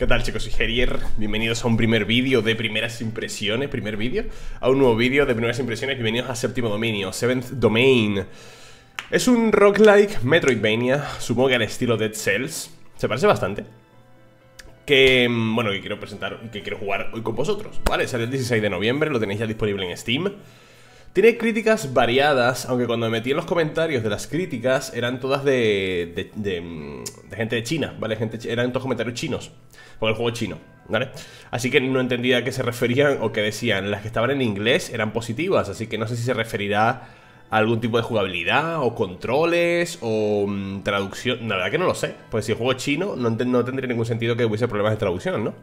¿Qué tal chicos? Soy Gerier, bienvenidos a un primer vídeo de primeras impresiones, primer vídeo, a un nuevo vídeo de primeras impresiones, bienvenidos a séptimo dominio, seventh domain. Es un rock-like Metroidvania, supongo que al estilo Dead Cells, se parece bastante. Que, mm, bueno, que quiero presentar, que quiero jugar hoy con vosotros, ¿vale? Sale el 16 de noviembre, lo tenéis ya disponible en Steam. Tiene críticas variadas, aunque cuando me metí en los comentarios de las críticas eran todas de, de, mm, gente de China, ¿vale? Gente, eran todos comentarios chinos, por el juego chino, ¿vale? Así que no entendía a qué se referían o qué decían. Las que estaban en inglés eran positivas, así que no sé si se referirá a algún tipo de jugabilidad o controles o mm, traducción. La verdad que no lo sé, pues si el juego chino no, no tendría ningún sentido que hubiese problemas de traducción, ¿no?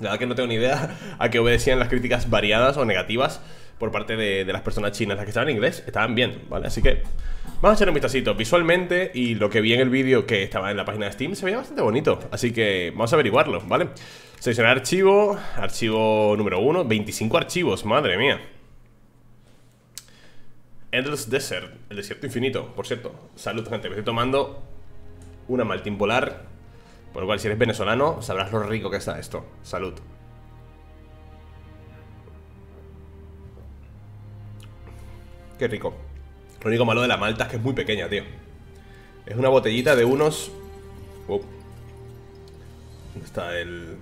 La verdad que no tengo ni idea a qué obedecían las críticas variadas o negativas por parte de, las personas chinas. Las que estaban en inglés estaban bien, ¿vale? Así que vamos a echar un vistacito. Visualmente y lo que vi en el vídeo que estaba en la página de Steam se veía bastante bonito. Así que vamos a averiguarlo, ¿vale? Seleccionar archivo, archivo número 1, 25 archivos, madre mía. Endless Desert, el desierto infinito, por cierto. Salud, gente, me estoy tomando una maltín polar. Por lo cual, si eres venezolano, sabrás lo rico que está esto. Salud. Qué rico. Lo único malo de la malta es que es muy pequeña, tío. Es una botellita de unos... Oh, ¿Dónde está el...?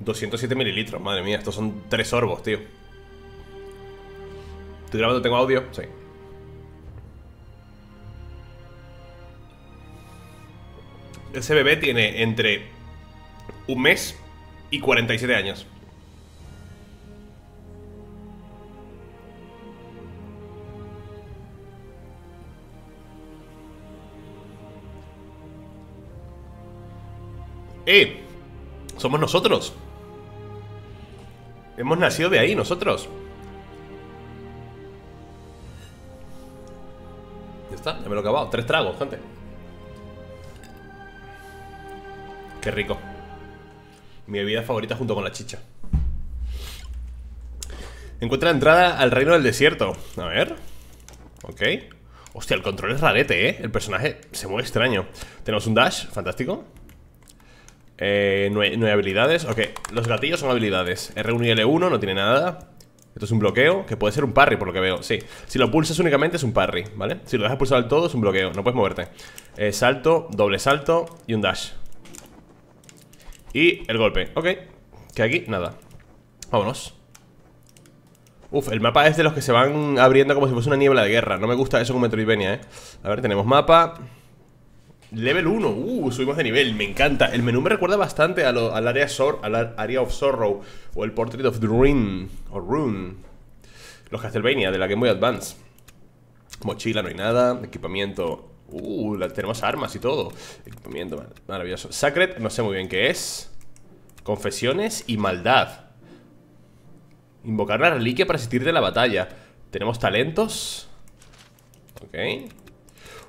207 mililitros, madre mía, estos son tres sorbos, tío. ¿Estoy grabando? ¿Tengo audio? Sí. Ese bebé tiene entre un mes y 47 años. ¡Eh! Somos nosotros. Hemos nacido de ahí, nosotros. Ya está, ya me lo he acabado. Tres tragos, gente. Qué rico. Mi bebida favorita junto con la chicha. Encuentra entrada al reino del desierto. A ver. Ok. Hostia, el control es rarete, ¿eh? El personaje se mueve extraño. Tenemos un dash, fantástico. Eh, no hay habilidades, ok Los gatillos son habilidades R1 y L1 no tiene nada Esto es un bloqueo, que puede ser un parry por lo que veo Sí, si lo pulsas únicamente es un parry, ¿vale? Si lo dejas pulsado al todo es un bloqueo, no puedes moverte eh, Salto, doble salto y un dash Y el golpe, ok Que aquí, nada Vámonos Uf, el mapa es de los que se van abriendo como si fuese una niebla de guerra No me gusta eso con Metroidvania, eh A ver, tenemos mapa Level 1, uh, subimos de nivel, me encanta. El menú me recuerda bastante al, área al of Sorrow o el Portrait of ruin. o Rune. Los Castlevania de la Game Boy Advance. Mochila, no hay nada. Equipamiento, uh, tenemos armas y todo. Equipamiento, maravilloso. Sacred, no sé muy bien qué es. Confesiones y maldad. Invocar la reliquia para asistir de la batalla. Tenemos talentos. Ok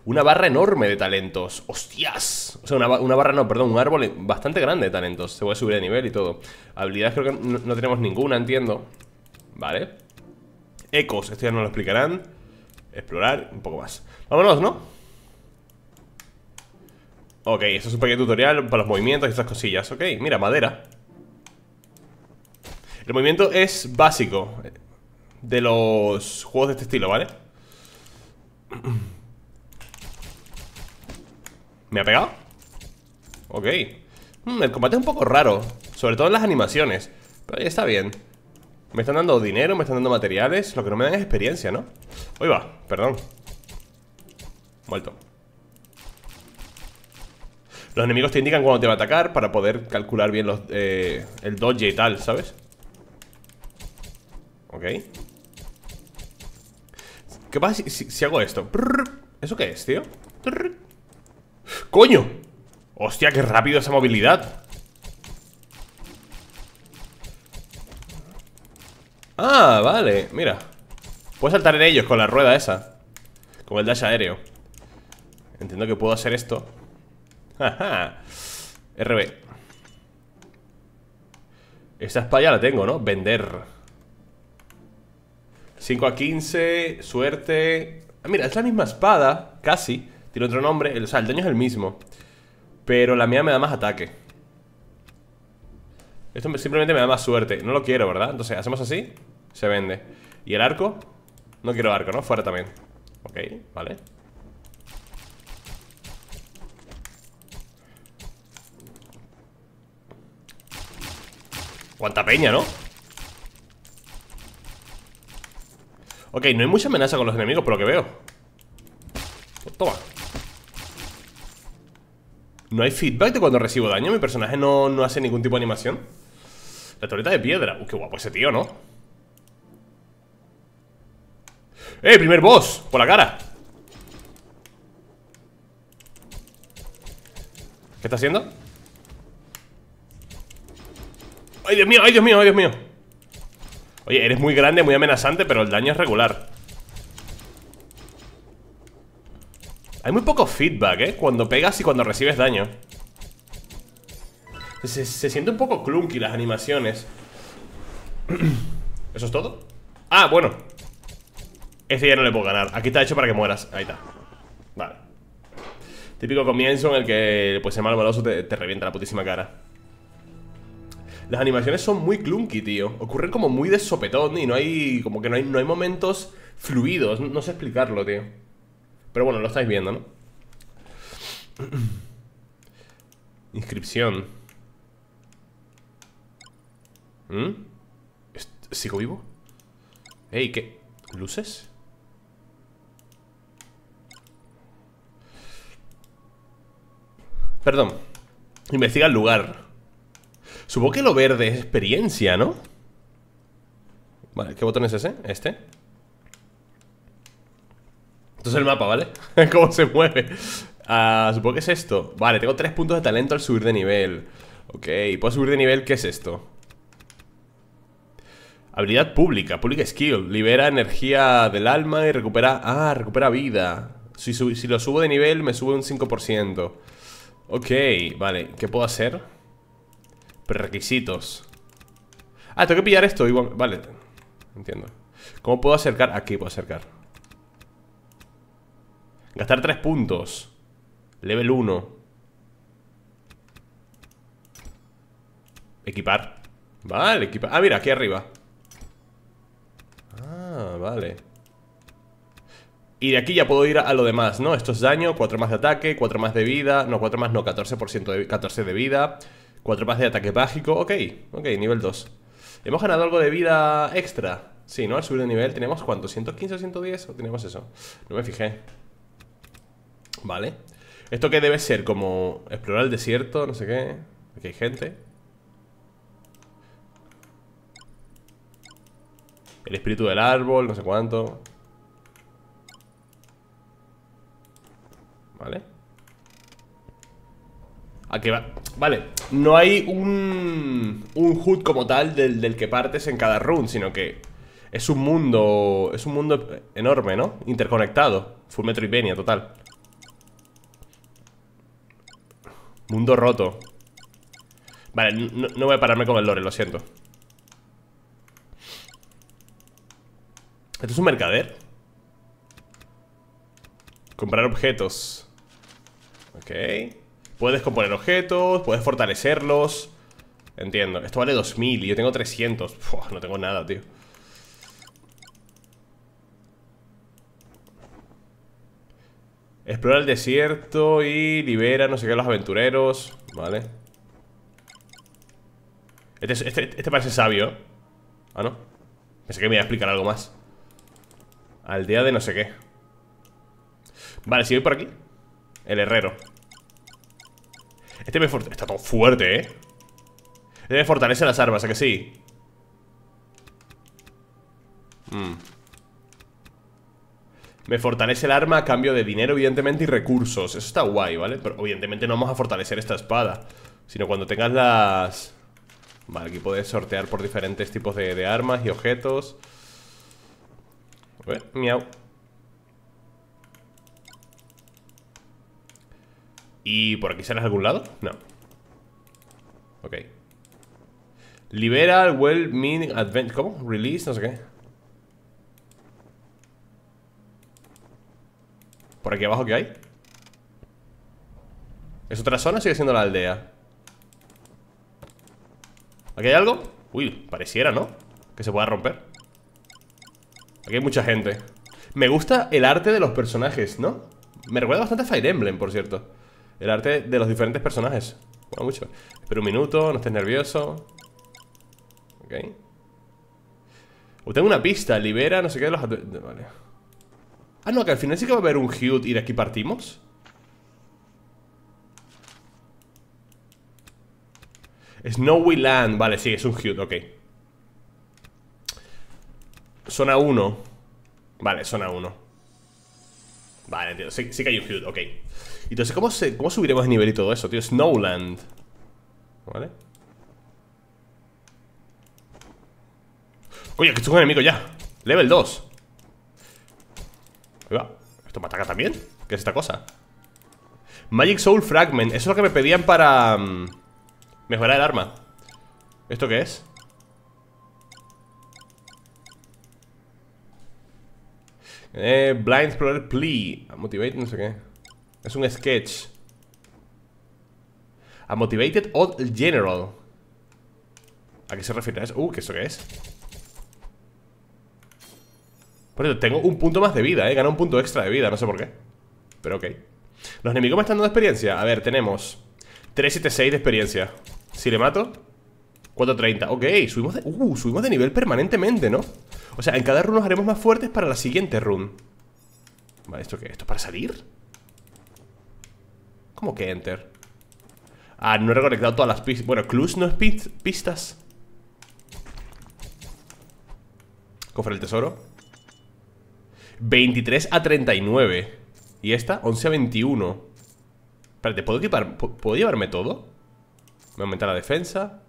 una barra enorme de talentos. ¡Hostias! O sea, una, barra, no, perdón, un árbol bastante grande de talentos. Se puede subir de nivel y todo. Habilidades creo que no, tenemos ninguna, entiendo. Vale. Ecos, esto ya nos lo explicarán. Explorar, un poco más. Vámonos, ¿no? Ok, esto es un pequeño tutorial para los movimientos y estas cosillas. Ok, mira, madera. El movimiento es básico de los juegos de este estilo, ¿vale? ¿Me ha pegado? Ok hmm, El combate es un poco raro Sobre todo en las animaciones Pero ahí está bien Me están dando dinero, me están dando materiales Lo que no me dan es experiencia, ¿no? Hoy va, perdón Muerto Los enemigos te indican cuándo te va a atacar Para poder calcular bien eh, el dodge y tal, ¿sabes? Ok ¿Qué pasa si, si hago esto? ¿Eso qué es, tío? ¡Coño! ¡Hostia, qué rápido esa movilidad! Ah, vale, mira Puedo saltar en ellos con la rueda esa Como el dash aéreo Entiendo que puedo hacer esto RB Esta espada la tengo, ¿no? Vender 5 a 15 Suerte ah, mira, es la misma espada Casi tiene otro nombre, el, o sea, el daño es el mismo Pero la mía me da más ataque Esto simplemente me da más suerte No lo quiero, ¿verdad? Entonces hacemos así Se vende ¿Y el arco? No quiero arco, ¿no? Fuera también Ok, vale Cuánta peña, ¿no? Ok, no hay mucha amenaza con los enemigos Por lo que veo Toma ¿No hay feedback de cuando recibo daño? ¿Mi personaje no, hace ningún tipo de animación? La torreta de piedra. Uh, qué guapo ese tío, ¿no? ¡Eh, primer boss! Por la cara ¿Qué está haciendo? ¡Ay, Dios mío! ¡Ay, Dios mío! ¡Ay, Dios mío! Oye, eres muy grande, muy amenazante Pero el daño es regular Hay muy poco feedback, ¿eh? Cuando pegas y cuando recibes daño Se, siente un poco clunky las animaciones ¿Eso es todo? Ah, bueno Este ya no le puedo ganar Aquí está hecho para que mueras Ahí está Vale Típico comienzo en el que pues el malo maloso te, revienta la putísima cara las animaciones son muy clunky, tío. Ocurren como muy de sopetón y no hay. como que no hay, no hay momentos fluidos. No sé explicarlo, tío. Pero bueno, lo estáis viendo, ¿no? Inscripción. ¿Mm? ¿Sigo vivo? Ey, ¿qué? ¿Luces? Perdón. Investiga el lugar. Supongo que lo verde es experiencia, ¿no? Vale, ¿qué botón es ese? Este. Esto es el mapa, ¿vale? Cómo se mueve ah, Supongo que es esto Vale, tengo tres puntos de talento al subir de nivel Ok, ¿puedo subir de nivel? ¿Qué es esto? Habilidad pública, Public Skill Libera energía del alma y recupera... Ah, recupera vida Si, lo subo de nivel me sube un 5% Ok, vale, ¿qué puedo hacer? Prerequisitos Ah, tengo que pillar esto Vale, entiendo ¿Cómo puedo acercar? Aquí puedo acercar Gastar 3 puntos. Level 1. Equipar. Vale, equipar. Ah, mira, aquí arriba. Ah, vale. Y de aquí ya puedo ir a lo demás, ¿no? Esto es daño, 4 más de ataque, 4 más de vida No, 4 más no, 14% de, 14 de vida 4 más de ataque mágico Ok, ok, nivel 2 ¿Hemos ganado algo de vida extra? Sí, ¿no? Al subir de nivel, ¿tenemos cuánto? ¿115 o 110? ¿O tenemos eso? No me fijé Vale. Esto que debe ser como explorar el desierto, no sé qué. Aquí hay gente. El espíritu del árbol, no sé cuánto. Vale. Aquí va. Vale, no hay un, un HUD como tal del, del que partes en cada run, sino que es un mundo. Es un mundo enorme, ¿no? Interconectado. Full venia total. Mundo roto Vale, no, voy a pararme con el lore, lo siento ¿Esto es un mercader? Comprar objetos Ok Puedes componer objetos, puedes fortalecerlos Entiendo, esto vale 2000 y yo tengo 300 No tengo nada, tío Explora el desierto y libera no sé qué los aventureros. Vale. Este, este, este, parece sabio. Ah, no. Pensé que me iba a explicar algo más. Aldea de no sé qué. Vale, si voy por aquí. El herrero. Este me fortalece. Está todo fuerte, ¿eh? Este me fortalece las armas, ¿a que sí? Mmm. Me fortalece el arma a cambio de dinero, evidentemente, y recursos. Eso está guay, ¿vale? Pero evidentemente no vamos a fortalecer esta espada. Sino cuando tengas las... Vale, aquí puedes sortear por diferentes tipos de, armas y objetos. A eh, miau. ¿Y por aquí sales a algún lado? No. Ok. Libera el Well Meaning advent... ¿Cómo? Release, no sé qué. ¿Por aquí abajo qué hay? ¿Es otra zona sigue siendo la aldea? ¿Aquí hay algo? Uy, pareciera, ¿no? Que se pueda romper Aquí hay mucha gente Me gusta el arte de los personajes, ¿no? Me recuerda bastante a Fire Emblem, por cierto El arte de los diferentes personajes Bueno, mucho Espera un minuto, no estés nervioso Ok Tengo una pista, libera, no sé qué de los... Vale Ah, no, que al final sí que va a haber un Hute y de aquí partimos. Snowy Land. Vale, sí, es un Hute, ok. Zona 1. Vale, zona 1. Vale, tío, Sí, que hay un Hute, ok. Entonces, ¿cómo, ¿cómo subiremos de nivel y todo eso, tío? Snowland. Vale. Oye, que es un enemigo ya. Level 2. ¿Esto me ataca también? ¿Qué es esta cosa? Magic Soul Fragment Eso es lo que me pedían para... Mm, mejorar el arma ¿Esto qué es? Eh, Blind Explorer Plea no sé qué Es un sketch A Motivated Odd General ¿A qué se refiere eso? Uh, ¿qué eso qué es? Por eso, tengo un punto más de vida, eh ganado un punto extra de vida, no sé por qué Pero ok Los enemigos me están dando experiencia A ver, tenemos 376 de experiencia Si le mato 430, ok, subimos de, uh, subimos de nivel permanentemente, ¿no? O sea, en cada run nos haremos más fuertes para la siguiente run Vale, ¿esto qué? ¿Esto para salir? ¿Cómo que enter? Ah, no he reconectado todas las pistas Bueno, clues no es pistas Cofre el tesoro 23 a 39 Y esta, 11 a 21 Espérate, ¿puedo, equipar, ¿puedo llevarme todo? Me aumenta la defensa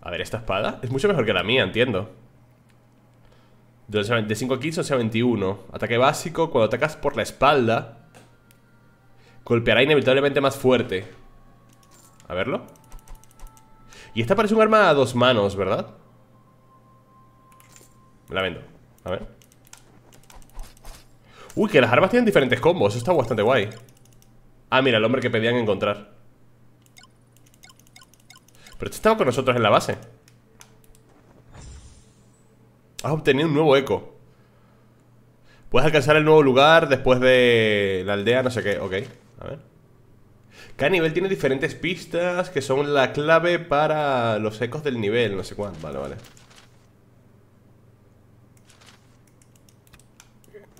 A ver, esta espada es mucho mejor que la mía, entiendo de 5 a 15, 11 a 21 Ataque básico, cuando atacas por la espalda Golpeará inevitablemente más fuerte A verlo Y esta parece un arma a dos manos, ¿verdad? Me La vendo A ver Uy, que las armas tienen diferentes combos Eso está bastante guay Ah, mira, el hombre que pedían encontrar Pero esto estaba con nosotros en la base Has obtenido un nuevo eco Puedes alcanzar el nuevo lugar después de la aldea, no sé qué Ok, a ver cada nivel tiene diferentes pistas que son la clave para los ecos del nivel, no sé cuánto. Vale, vale.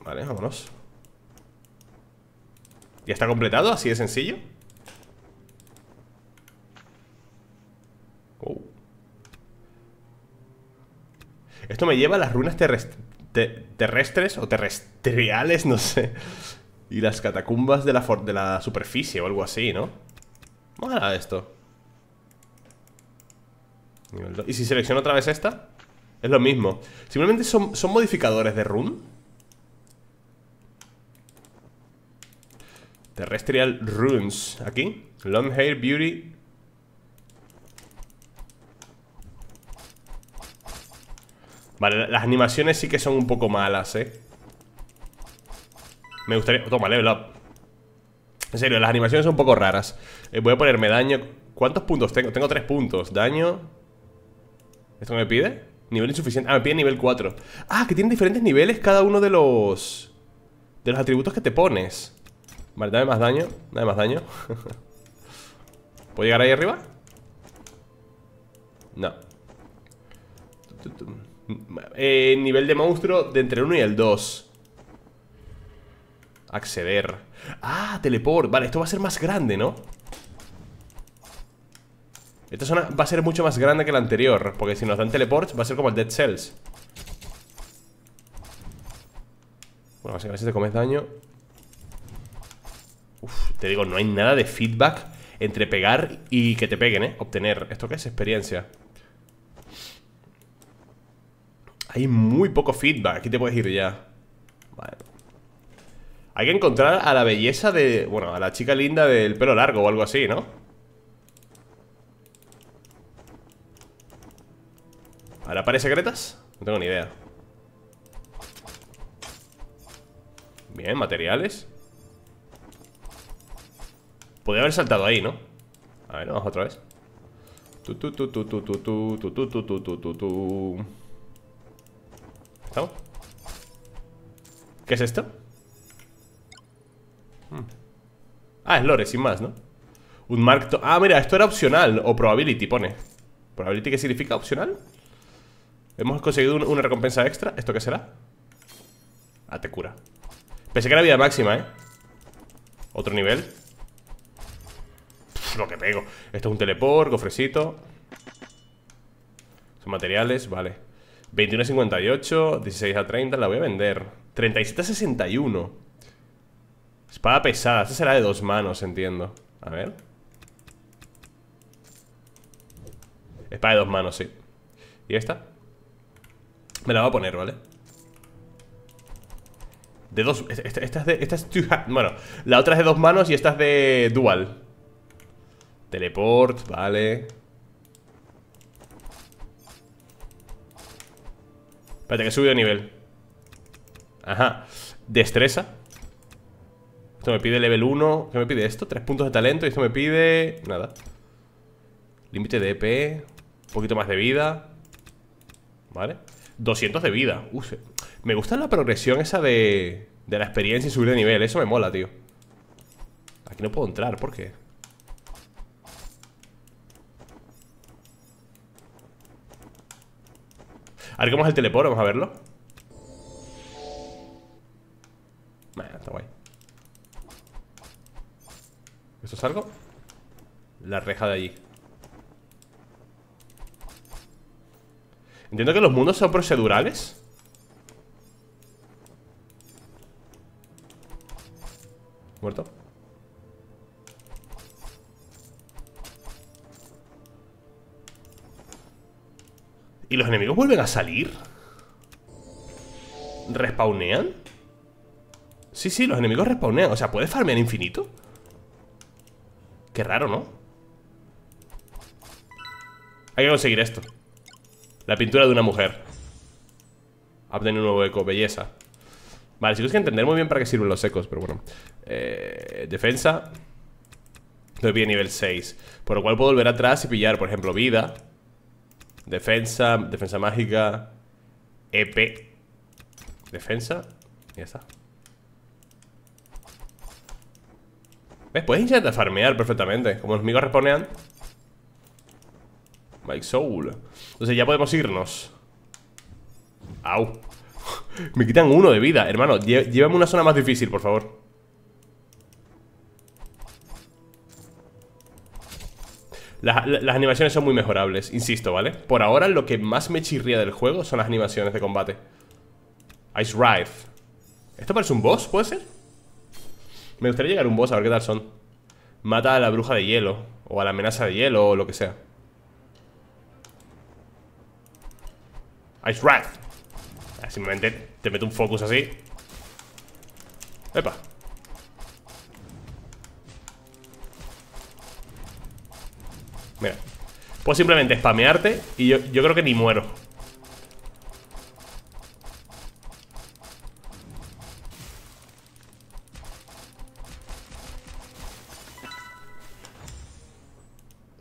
Vale, vámonos ¿Ya está completado? ¿Así de sencillo? Oh. Esto me lleva a las runas terrestres o terrestriales, no sé Y las catacumbas de la, superficie o algo así, ¿no? Mola esto ¿Y si selecciono otra vez esta? Es lo mismo Simplemente son, son modificadores de run Terrestrial Runes. Aquí. Long Hair Beauty. Vale, las animaciones sí que son un poco malas, ¿eh? Me gustaría... Oh, toma, level up. En serio, las animaciones son un poco raras. Eh, voy a ponerme daño... ¿Cuántos puntos tengo? Tengo tres puntos. Daño... ¿Esto me pide? Nivel insuficiente. Ah, me pide nivel 4. Ah, que tiene diferentes niveles cada uno de los... De los atributos que te pones. Vale, dame más daño Dame más daño ¿Puedo llegar ahí arriba? No eh, Nivel de monstruo de entre el 1 y el 2 Acceder Ah, teleport Vale, esto va a ser más grande, ¿no? Esta zona va a ser mucho más grande que la anterior Porque si nos dan teleports va a ser como el Dead Cells Bueno, básicamente si te comes daño te digo, no hay nada de feedback entre pegar y que te peguen, ¿eh? Obtener. ¿Esto qué es? Experiencia. Hay muy poco feedback. Aquí te puedes ir ya. Vale. Hay que encontrar a la belleza de... Bueno, a la chica linda del pelo largo o algo así, ¿no? ¿Ahora pares secretas? No tengo ni idea. Bien, materiales Podría haber saltado ahí, ¿no? A ver, vamos otra vez. ¿Estamos? ¿Qué es esto? Ah, es lore, sin más, ¿no? Un mark... Ah, mira, esto era opcional O probability, pone ¿Probability qué significa? ¿Opcional? Hemos conseguido una recompensa extra ¿Esto qué será? Ah, te cura Pensé que era vida máxima, ¿eh? Otro nivel lo que pego Esto es un teleport, cofrecito Son materiales, vale 21 a 58, 16 a 30 La voy a vender 37 a 61 Espada pesada, esta será de dos manos, entiendo A ver Espada de dos manos, sí ¿Y esta? Me la voy a poner, ¿vale? De dos... Esta, es de... Esta Bueno, la otra es de dos manos y esta es de dual Teleport, vale. Espérate, que he subido de nivel. Ajá. Destreza. Esto me pide level 1. ¿Qué me pide esto? Tres puntos de talento. Y esto me pide... Nada. Límite de EP. Un poquito más de vida. Vale. 200 de vida. Uf, me gusta la progresión esa de... De la experiencia y subir de nivel. Eso me mola, tío. Aquí no puedo entrar. ¿Por qué? ver cómo es el teleporo, vamos a verlo. está guay. ¿Esto es algo? La reja de allí. Entiendo que los mundos son procedurales. vuelven a salir? ¿Respawnean? Sí, sí, los enemigos respawnean O sea, ¿puedes farmear infinito? Qué raro, ¿no? Hay que conseguir esto La pintura de una mujer obtener un nuevo eco, belleza Vale, chicos, que entender muy bien para qué sirven los ecos Pero bueno eh, Defensa Estoy bien nivel 6 Por lo cual puedo volver atrás y pillar, por ejemplo, vida Defensa, defensa mágica EP Defensa Y ya está ¿Ves? Puedes intentar farmear perfectamente Como los amigos respondían. My Soul Entonces ya podemos irnos Au Me quitan uno de vida, hermano Llévame una zona más difícil, por favor Las, animaciones son muy mejorables, insisto, ¿vale? Por ahora lo que más me chirría del juego son las animaciones de combate. Ice wrath ¿Esto parece un boss, puede ser? Me gustaría llegar a un boss, a ver qué tal son. Mata a la bruja de hielo, o a la amenaza de hielo, o lo que sea. Ice Wrath ah, Simplemente te meto un focus así Epa Mira, puedo simplemente spamearte y yo, creo que ni muero.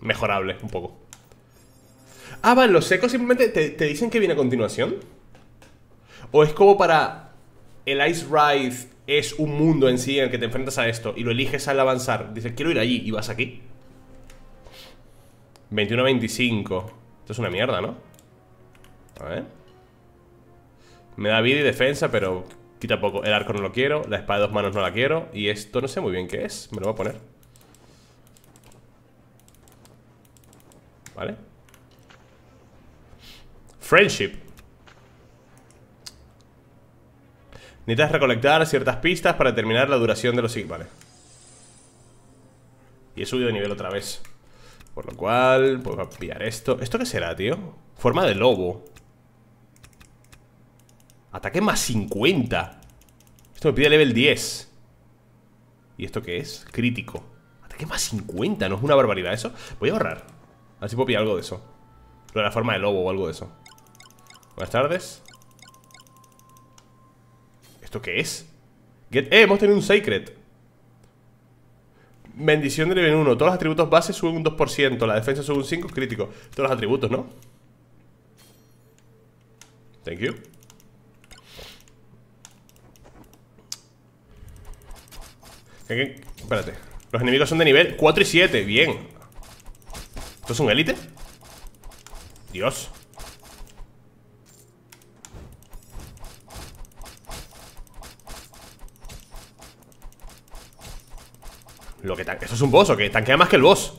Mejorable, un poco. Ah, ¿van los secos simplemente te, dicen que viene a continuación. O es como para el Ice Rise es un mundo en sí en el que te enfrentas a esto y lo eliges al avanzar. Dices, quiero ir allí y vas aquí. 21-25 Esto es una mierda, ¿no? A ver Me da vida y defensa, pero quita poco El arco no lo quiero, la espada de dos manos no la quiero Y esto no sé muy bien qué es, me lo voy a poner Vale Friendship Necesitas recolectar ciertas pistas para determinar la duración de los... Vale Y he subido de nivel otra vez por lo cual, pues, voy a pillar esto ¿Esto qué será, tío? Forma de lobo Ataque más 50 Esto me pide level 10 ¿Y esto qué es? Crítico Ataque más 50, ¿no es una barbaridad eso? Voy a ahorrar A ver si puedo pillar algo de eso Lo de la forma de lobo o algo de eso Buenas tardes ¿Esto qué es? Get... ¡Eh! Hemos tenido un Sacred Bendición de nivel 1. Todos los atributos base suben un 2%. La defensa sube un 5%. Crítico. Todos los atributos, ¿no? Thank you. Espérate. Los enemigos son de nivel 4 y 7. Bien. ¿Esto es un élite? Dios. Lo Eso es un boss, ¿o qué? Tanquea más que el boss.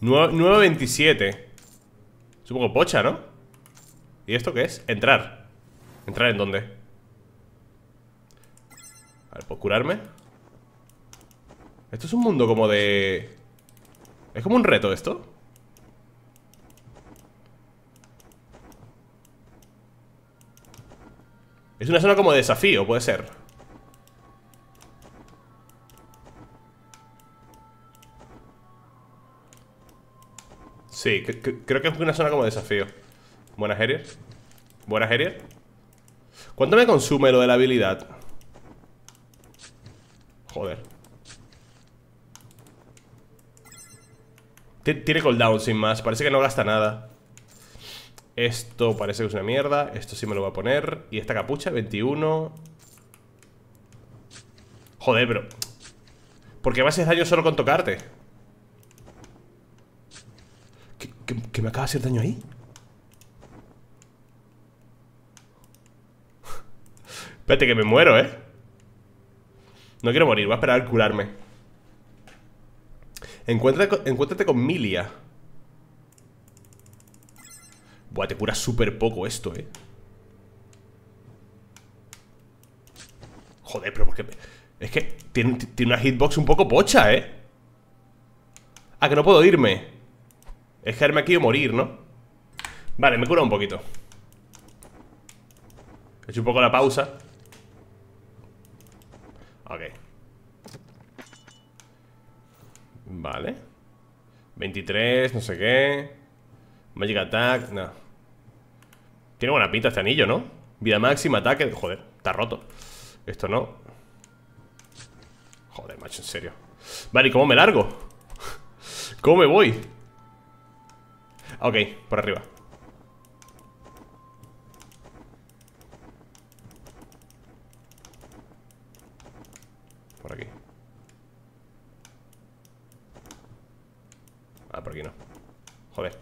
9.27 Es un poco pocha, ¿no? ¿Y esto qué es? Entrar ¿Entrar en dónde? A ver, ¿puedo curarme? Esto es un mundo como de... Es como un reto esto Es una zona como de desafío, puede ser Sí, creo que es una zona como desafío. Buena, Herier. Buena, Herier. ¿Cuánto me consume lo de la habilidad? Joder. tiene cooldown sin más. Parece que no gasta nada. Esto parece que es una mierda. Esto sí me lo voy a poner. Y esta capucha, 21. Joder, bro. ¿Por qué me haces daño solo con tocarte? que, me acaba de hacer daño ahí. Espérate que me muero, ¿eh? No quiero morir, voy a esperar a curarme. Encuéntrate, con, con Milia. Buah, te cura súper poco esto, ¿eh? Joder, pero porque... Es que tiene, tiene una hitbox un poco pocha, ¿eh? Ah, que no puedo irme es me aquí o morir, ¿no? Vale, me cura un poquito He hecho un poco la pausa Ok Vale 23, no sé qué Magic Attack, no Tiene buena pinta este anillo, ¿no? Vida máxima, ataque, joder, está roto Esto no Joder, macho, en serio Vale, ¿y cómo me largo? ¿Cómo me voy? Ok, por arriba Por aquí Ah, por aquí no Joder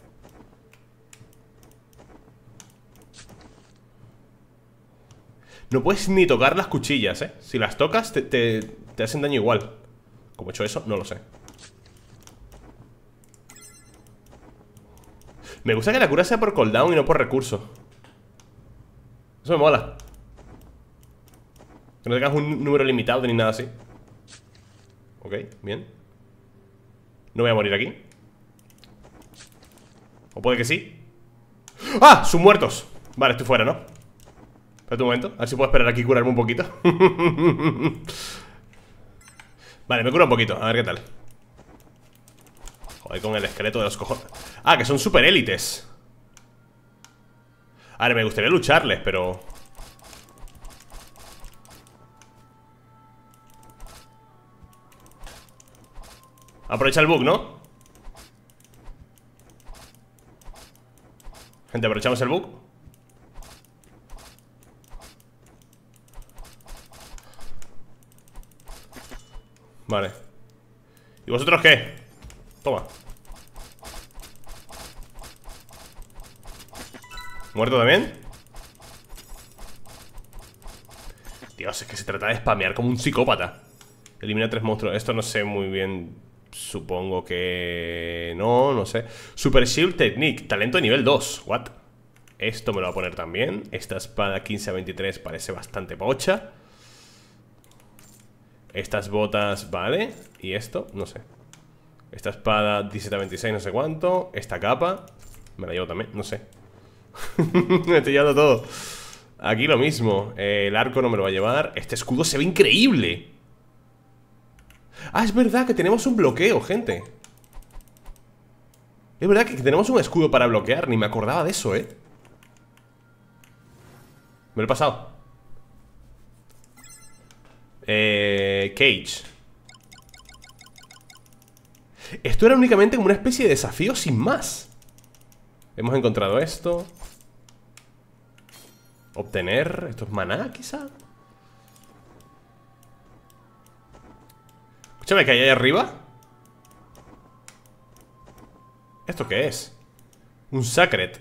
No puedes ni tocar las cuchillas, eh Si las tocas te, hacen daño igual Como he hecho eso? No lo sé Me gusta que la cura sea por cooldown y no por recursos. Eso me mola. Que no tengas un número limitado ni nada así. Ok, bien. No voy a morir aquí. O puede que sí. ¡Ah! ¡Son muertos! Vale, estoy fuera, ¿no? Espera un momento. A ver si puedo esperar aquí y curarme un poquito. vale, me cura un poquito. A ver qué tal. Joder, con el esqueleto de los cojones. Ah, que son super élites A ver, me gustaría lucharles, pero... Aprovecha el bug, ¿no? Gente, aprovechamos el bug Vale ¿Y vosotros qué? Toma ¿Muerto también? Dios, es que se trata de spamear como un psicópata Elimina tres monstruos Esto no sé muy bien Supongo que... No, no sé Super Shield Technique Talento de nivel 2 What? Esto me lo va a poner también Esta espada 15 a 23 parece bastante pocha Estas botas, vale Y esto, no sé Esta espada 17 a 26 no sé cuánto Esta capa Me la llevo también, no sé me estoy llevando todo. Aquí lo mismo. el arco no me lo va a llevar. Este escudo se ve increíble. Ah, es verdad que tenemos un bloqueo, gente. Es verdad que tenemos un escudo para bloquear. Ni me acordaba de eso, ¿eh? Me lo he pasado. Eh, cage. Esto era únicamente como una especie de desafío sin más. Hemos encontrado esto. Obtener estos es maná, quizá Escúchame, que hay ahí arriba ¿Esto qué es? Un Sacred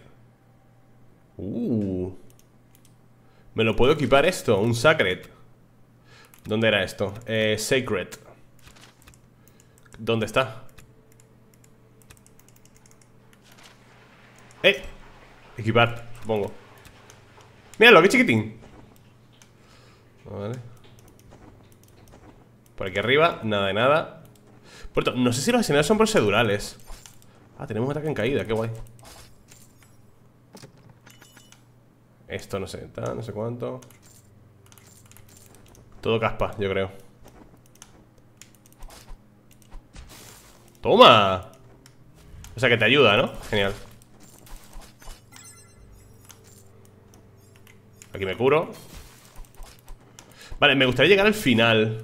Uh Me lo puedo equipar esto, un Sacred ¿Dónde era esto? Eh, sacred ¿Dónde está? ¡Eh! Equipar, supongo Míralo, qué chiquitín. Vale. Por aquí arriba, nada de nada. Por no sé si los escenarios son procedurales. Ah, tenemos un ataque en caída, qué guay. Esto no sé, no sé cuánto. Todo caspa, yo creo. ¡Toma! O sea que te ayuda, ¿no? Genial. Aquí me curo Vale, me gustaría llegar al final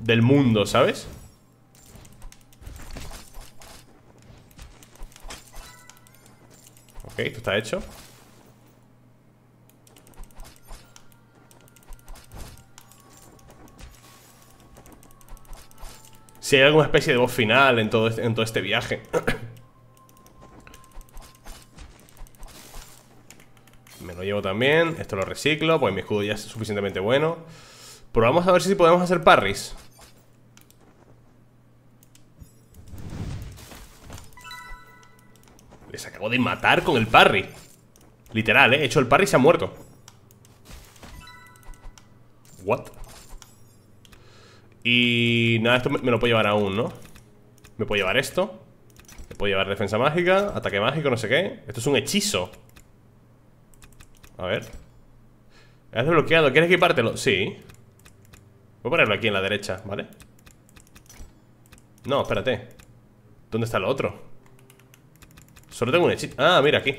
Del mundo, ¿sabes? Ok, esto está hecho Si hay alguna especie de voz final en todo este, en todo este viaje también. Esto lo reciclo, pues mi escudo ya es suficientemente bueno. Probamos a ver si podemos hacer parries. Les acabo de matar con el parry. Literal, ¿eh? He hecho el parry y se ha muerto. What? Y nada, esto me lo puedo llevar aún, ¿no? Me puedo llevar esto. Me puedo llevar defensa mágica, ataque mágico, no sé qué. Esto es un hechizo. A ver Has desbloqueado, ¿quieres equipártelo? Sí Voy a ponerlo aquí en la derecha, ¿vale? No, espérate ¿Dónde está el otro? Solo tengo un hechizo Ah, mira, aquí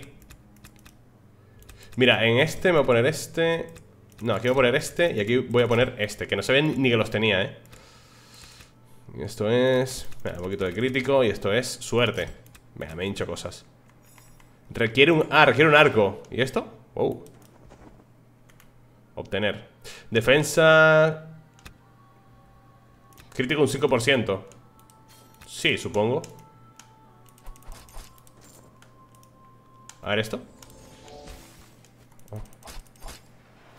Mira, en este me voy a poner este No, aquí voy a poner este Y aquí voy a poner este Que no se ven ni que los tenía, ¿eh? Y esto es... un poquito de crítico Y esto es suerte Venga, me hincho cosas Requiere un... arco requiere un arco ¿Y esto? Wow Obtener Defensa Crítico un 5% Sí, supongo A ver esto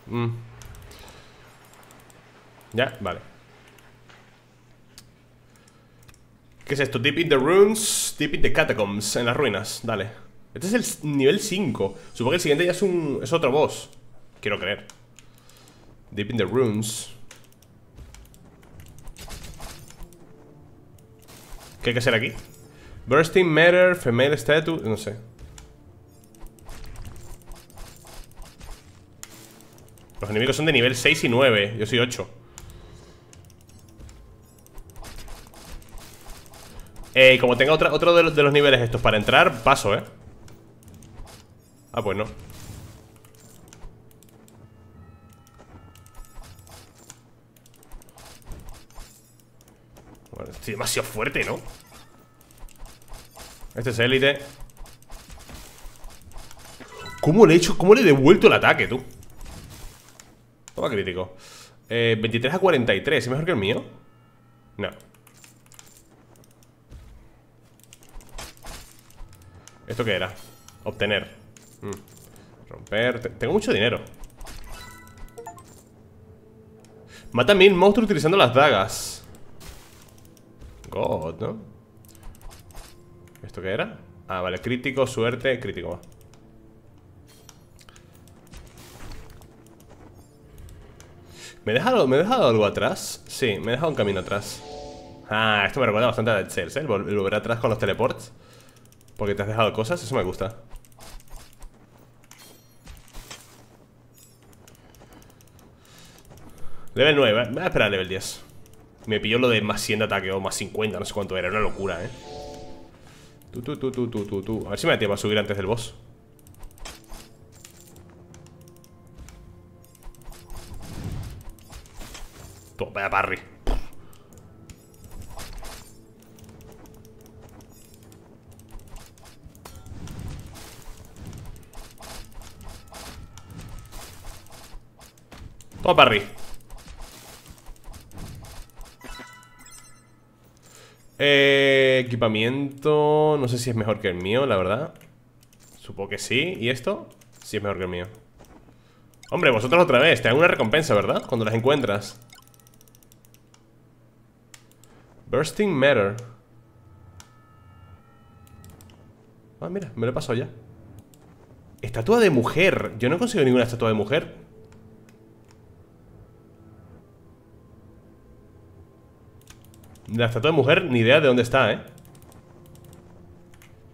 mm. Ya, vale ¿Qué es esto? Deep in the runes Deep in the catacombs En las ruinas Dale este es el nivel 5 Supongo que el siguiente ya es un... es otro boss Quiero creer Deep in the runes ¿Qué hay que hacer aquí? Bursting Matter, Female statue, No sé Los enemigos son de nivel 6 y 9 Yo soy 8 Eh, como tenga otro de los niveles estos para entrar Paso, eh Ah, pues no. estoy demasiado fuerte, ¿no? Este es élite. ¿Cómo le he hecho? ¿Cómo le he devuelto el ataque, tú? Toma crítico. 23 eh, a 43, ¿es mejor que el mío? No. ¿Esto qué era? Obtener. Mm. Romper... Tengo mucho dinero Mata a mil monstruos utilizando las dagas God, ¿no? ¿Esto qué era? Ah, vale, crítico, suerte, crítico ¿Me he, dejado, ¿Me dejado algo atrás? Sí, me he dejado un camino atrás Ah, esto me recuerda bastante a Dead ¿eh? volver atrás con los teleports Porque te has dejado cosas, eso me gusta Level 9, ¿eh? voy a esperar a level 10 Me pilló lo de más 100 de ataque o más 50 No sé cuánto era, era una locura, eh Tú, tú, tú, tú, tú, tú, A ver si me da tiempo a subir antes del boss Toma, vaya parry Toma parry Eh, equipamiento... No sé si es mejor que el mío, la verdad Supongo que sí ¿Y esto? Sí es mejor que el mío Hombre, vosotros otra vez Te dan una recompensa, ¿verdad? Cuando las encuentras Bursting Matter Ah, mira, me lo he pasado ya Estatua de mujer Yo no consigo ninguna estatua de mujer La estatua de mujer, ni idea de dónde está, ¿eh?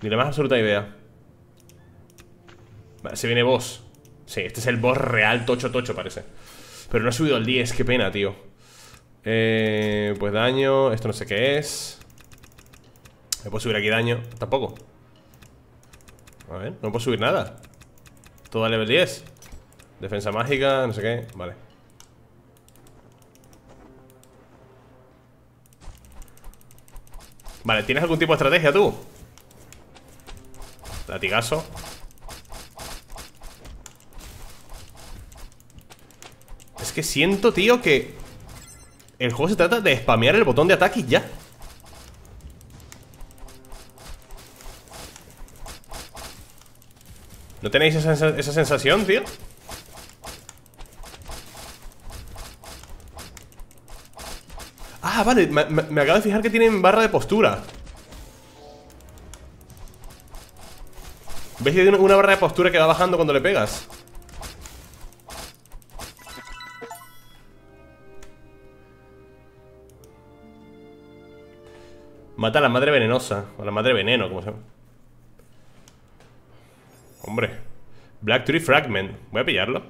Ni la más absoluta idea Vale, se viene boss Sí, este es el boss real, tocho, tocho, parece Pero no ha subido al 10, qué pena, tío eh, Pues daño Esto no sé qué es ¿Me puedo subir aquí daño? Tampoco A ver, no puedo subir nada Todo a level 10 Defensa mágica, no sé qué, vale Vale, ¿tienes algún tipo de estrategia tú? Latigazo Es que siento, tío, que El juego se trata de spamear el botón de ataque y ya ¿No tenéis esa, esa sensación, tío? Ah, vale, me, acabo de fijar que tienen barra de postura ¿Ves? que tiene una barra de postura que va bajando cuando le pegas? Mata a la madre venenosa O a la madre veneno, como se llama Hombre Black Tree Fragment Voy a pillarlo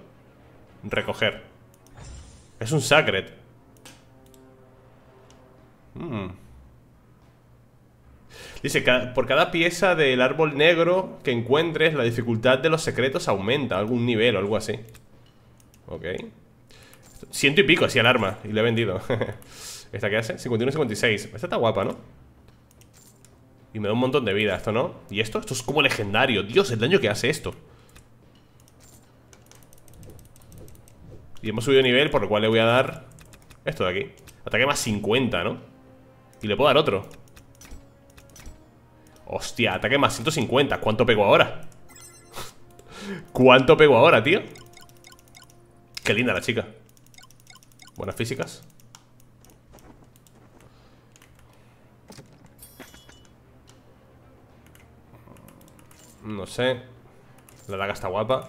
Recoger Es un Sacred Mm. Dice, por cada pieza del árbol negro que encuentres, la dificultad de los secretos aumenta, algún nivel o algo así. Ok. Ciento y pico así el arma, y le he vendido. ¿Esta qué hace? 51-56. Esta está guapa, ¿no? Y me da un montón de vida esto, ¿no? ¿Y esto? Esto es como legendario. Dios, el daño que hace esto. Y hemos subido nivel, por lo cual le voy a dar esto de aquí. Ataque más 50, ¿no? Y le puedo dar otro Hostia, ataque más 150 ¿Cuánto pego ahora? ¿Cuánto pego ahora, tío? Qué linda la chica Buenas físicas No sé La daga está guapa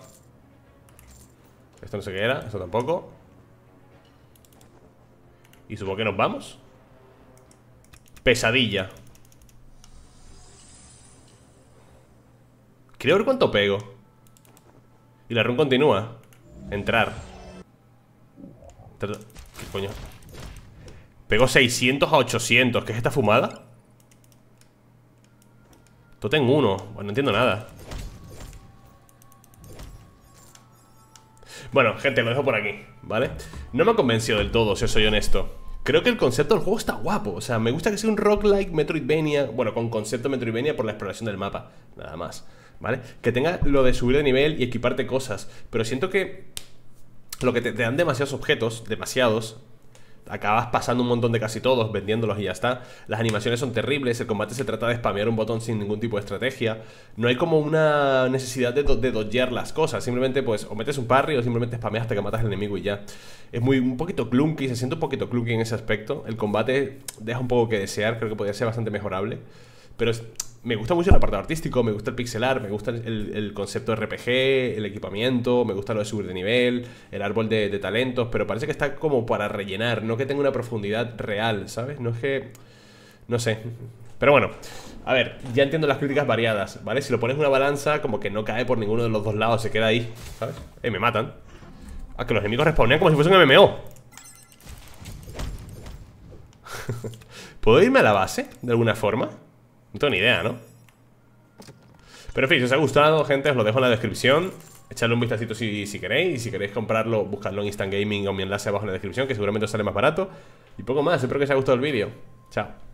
Esto no sé qué era, esto tampoco Y supongo que nos vamos Pesadilla Quiero ver cuánto pego Y la run continúa Entrar ¿Qué coño? Pego 600 a 800 ¿Qué es esta fumada? Totem uno. bueno, No entiendo nada Bueno, gente, lo dejo por aquí ¿Vale? No me ha convencido del todo, si soy honesto creo que el concepto del juego está guapo. O sea, me gusta que sea un rock-like Metroidvania. Bueno, con concepto Metroidvania por la exploración del mapa, nada más. ¿Vale? Que tenga lo de subir de nivel y equiparte cosas. Pero siento que lo que te, dan demasiados objetos, demasiados, acabas pasando un montón de casi todos, vendiéndolos y ya está. Las animaciones son terribles, el combate se trata de spamear un botón sin ningún tipo de estrategia. No hay como una necesidad de, dodgear las cosas, simplemente pues o metes un parry o simplemente spameas hasta que matas al enemigo y ya. Es muy un poquito clunky, se siente un poquito clunky en ese aspecto. El combate deja un poco que desear, creo que podría ser bastante mejorable. Pero es me gusta mucho el apartado artístico, me gusta el pixelar, me gusta el, el concepto RPG, el equipamiento, me gusta lo de subir de nivel, el árbol de, talentos, pero parece que está como para rellenar, no que tenga una profundidad real, ¿sabes? No es que... No sé. Pero bueno, a ver, ya entiendo las críticas variadas, ¿vale? Si lo pones en una balanza, como que no cae por ninguno de los dos lados, se queda ahí, ¿sabes? Eh, me matan. A que los enemigos responden como si fuese un MMO. ¿Puedo irme a la base, de alguna forma? No tengo ni idea, ¿no? Pero en fin, si os ha gustado, gente, os lo dejo en la descripción Echadle un vistacito si, queréis Y si queréis comprarlo, buscadlo en Instant Gaming O mi enlace abajo en la descripción, que seguramente os sale más barato Y poco más, espero que os haya gustado el vídeo Chao